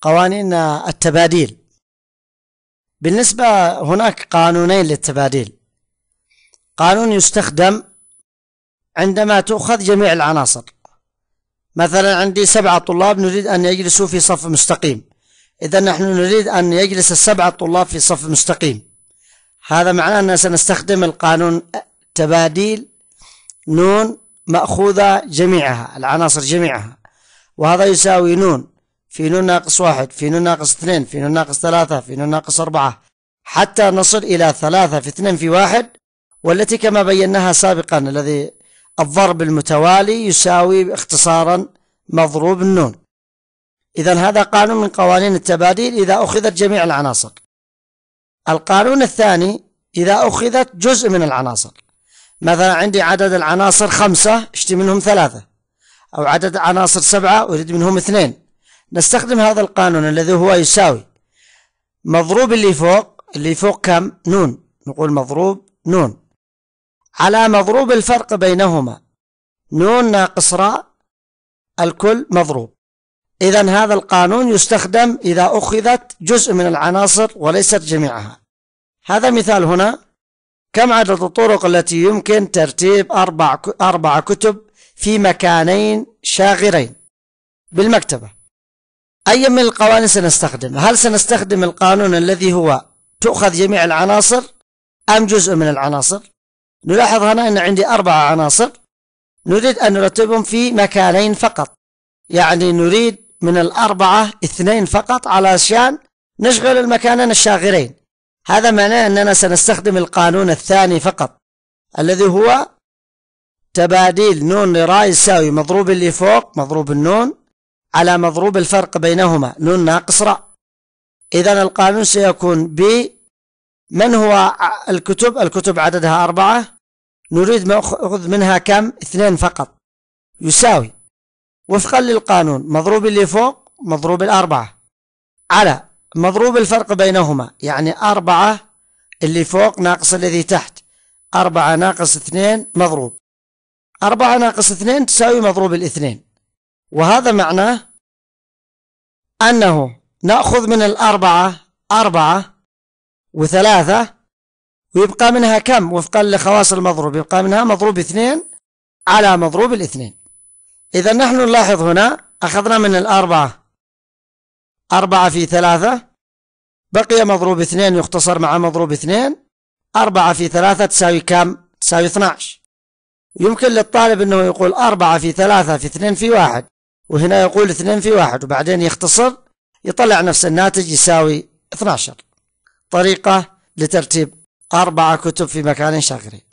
قوانين التباديل بالنسبة هناك قانونين للتباديل قانون يستخدم عندما تؤخذ جميع العناصر مثلا عندي سبعة طلاب نريد أن يجلسوا في صف مستقيم إذا نحن نريد أن يجلس السبعة طلاب في صف مستقيم هذا معناه أننا سنستخدم القانون تباديل نون مأخوذة جميعها العناصر جميعها وهذا يساوي نون في نون ناقص واحد في نون ناقص اثنين في نون ناقص ثلاثة في نون ناقص أربعة حتى نصل إلى ثلاثة في اثنين في واحد والتي كما بيناها سابقا الذي الضرب المتوالي يساوي اختصارا مضروب النون إذا هذا قانون من قوانين التباديل إذا أخذت جميع العناصر القانون الثاني إذا أخذت جزء من العناصر مثلا عندي عدد العناصر خمسة اشتي منهم ثلاثة أو عدد عناصر سبعة أريد منهم اثنين نستخدم هذا القانون الذي هو يساوي مضروب اللي فوق اللي فوق كم نون نقول مضروب نون على مضروب الفرق بينهما نون ناقص راء الكل مضروب إذا هذا القانون يستخدم إذا أخذت جزء من العناصر وليست جميعها هذا مثال هنا كم عدد الطرق التي يمكن ترتيب أربع أربع كتب في مكانين شاغرين بالمكتبة أي من القوانين سنستخدم هل سنستخدم القانون الذي هو تؤخذ جميع العناصر أم جزء من العناصر نلاحظ هنا أن عندي أربعة عناصر نريد أن نرتبهم في مكانين فقط يعني نريد من الأربعة اثنين فقط علشان نشغل المكانين الشاغرين هذا معناه أننا سنستخدم القانون الثاني فقط الذي هو تباديل نون لراي يساوي مضروب اللي فوق مضروب النون على مضروب الفرق بينهما نون ناقص راء إذا القانون سيكون ب من هو الكتب الكتب عددها أربعة نريد نأخذ منها كم اثنين فقط يساوي وفقا للقانون مضروب اللي فوق مضروب الأربعة على مضروب الفرق بينهما يعني أربعة اللي فوق ناقص الذي تحت أربعة ناقص اثنين مضروب أربعة ناقص اثنين تساوي مضروب الاثنين وهذا معناه أنه نأخذ من الأربعة أربعة وثلاثة ويبقى منها كم وفقا لخواص المضروب يبقى منها مضروب اثنين على مضروب الاثنين إذا نحن نلاحظ هنا أخذنا من الأربعة أربعة في ثلاثة بقي مضروب اثنين يختصر مع مضروب اثنين أربعة في ثلاثة تساوي كم تساوي 12 يمكن للطالب أنه يقول أربعة في ثلاثة في اثنين في واحد وهنا يقول اثنين في واحد وبعدين يختصر يطلع نفس الناتج يساوي 12 طريقة لترتيب أربعة كتب في مكان شغري